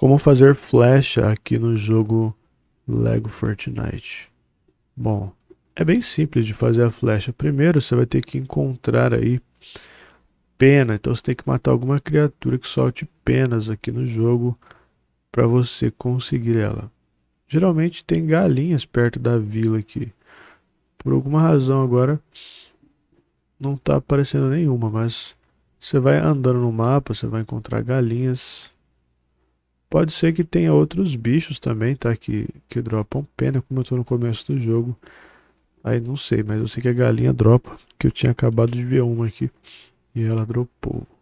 Como fazer flecha aqui no jogo Lego Fortnite? Bom, é bem simples de fazer a flecha. Primeiro você vai ter que encontrar aí pena, então você tem que matar alguma criatura que solte penas aqui no jogo para você conseguir ela. Geralmente tem galinhas perto da vila aqui. Por alguma razão agora não está aparecendo nenhuma, mas você vai andando no mapa, você vai encontrar galinhas Pode ser que tenha outros bichos também, tá? Que, que dropam pena, como eu tô no começo do jogo. Aí não sei, mas eu sei que a galinha dropa, que eu tinha acabado de ver uma aqui. E ela dropou.